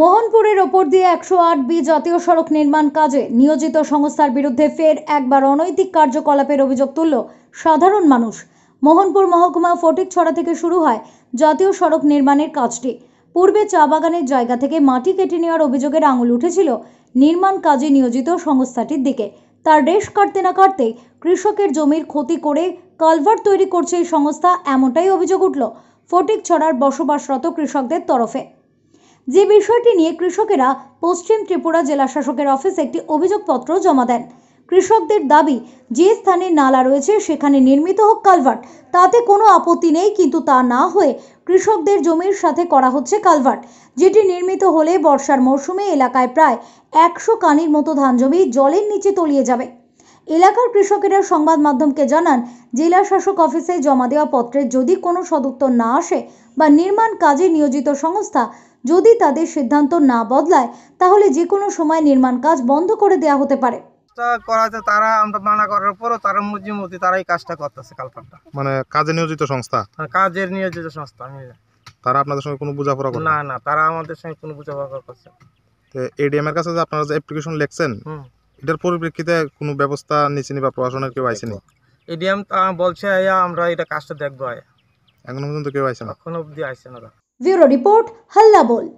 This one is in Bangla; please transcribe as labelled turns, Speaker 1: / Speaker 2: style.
Speaker 1: মোহনপুরের ওপর দিয়ে একশো আট বি জাতীয় সড়ক নির্মাণ কাজে নিয়োজিত সংস্থার বিরুদ্ধে ফের একবার অনৈতিক কার্যকলাপের অভিযোগ তুলল সাধারণ মানুষ মোহনপুর মহকুমা ফটিকছড়া থেকে শুরু হয় জাতীয় সড়ক নির্মাণের কাজটি পূর্বে চা বাগানের জায়গা থেকে মাটি কেটে নেওয়ার অভিযোগের আঙুল উঠেছিল নির্মাণ কাজে নিয়োজিত সংস্থাটির দিকে তার রেশ কাটতে না কাটতে কৃষকের জমির ক্ষতি করে কালভার্ট তৈরি করছে এই সংস্থা এমনটাই অভিযোগ উঠল ছড়ার বসবাসরত কৃষকদের তরফে যে বিষয়টি নিয়ে কৃষকেরা পশ্চিম ত্রিপুরা জেলা শাসকের অফিসে একটি অভিযোগপত্র জমা দেন কৃষকদের দাবি যে স্থানে নালা রয়েছে সেখানে নির্মিত হোক কালভার্ট তাতে কোনো আপত্তি নেই কিন্তু তা না হয়ে কৃষকদের জমির সাথে করা হচ্ছে কালভার্ট যেটি নির্মিত হলে বর্ষার মৌসুমে এলাকায় প্রায় একশো কানির মতো ধান জমি জলের নিচে তলিয়ে যাবে এলাকার কৃষকেরা সংবাদ মাধ্যমকে জানান জেলা শাসক অফিসে জমা দেওয়া পত্রের যদি কোনো সদুত্তর না আসে বা নির্মাণ কাজে নিয়োজিত সংস্থা যদি তাদের সিদ্ধান্ত না বদলায় তাহলে যে কোনো সময় নির্মাণ কাজ বন্ধ করে দেওয়া হতে পারে
Speaker 2: করাতে তারা আমরা মানা করার পরও তারা মজি তারা তারাই কাজটা করতেছে কালপানটা
Speaker 3: মানে কাজে নিয়োজিত সংস্থা
Speaker 2: হ্যাঁ, কাজের নিয়োজিত সংস্থা
Speaker 3: তারা আপনাদের সঙ্গে কোনো বোঝাপড়া করে না
Speaker 2: না তারা আমাদের সঙ্গে কোনো বোঝাপড়া করছে
Speaker 3: তো এডিএম এর কাছে যে আপনারা যে অ্যাপ্লিকেশন লিখছেন এটার পরিপ্রেক্ষিতে কোনো ব্যবস্থা নিছেনি বা প্রশাসনের কেউ আইছেনি
Speaker 2: এডিএম বলছে আমরা এটা কাজটা দেখবো
Speaker 1: এখনো পর্যন্ত কেউ আইছে না
Speaker 2: এখনো অব্দি আইছে না
Speaker 1: ब्यूरो रिपोर्ट हल्ला बोल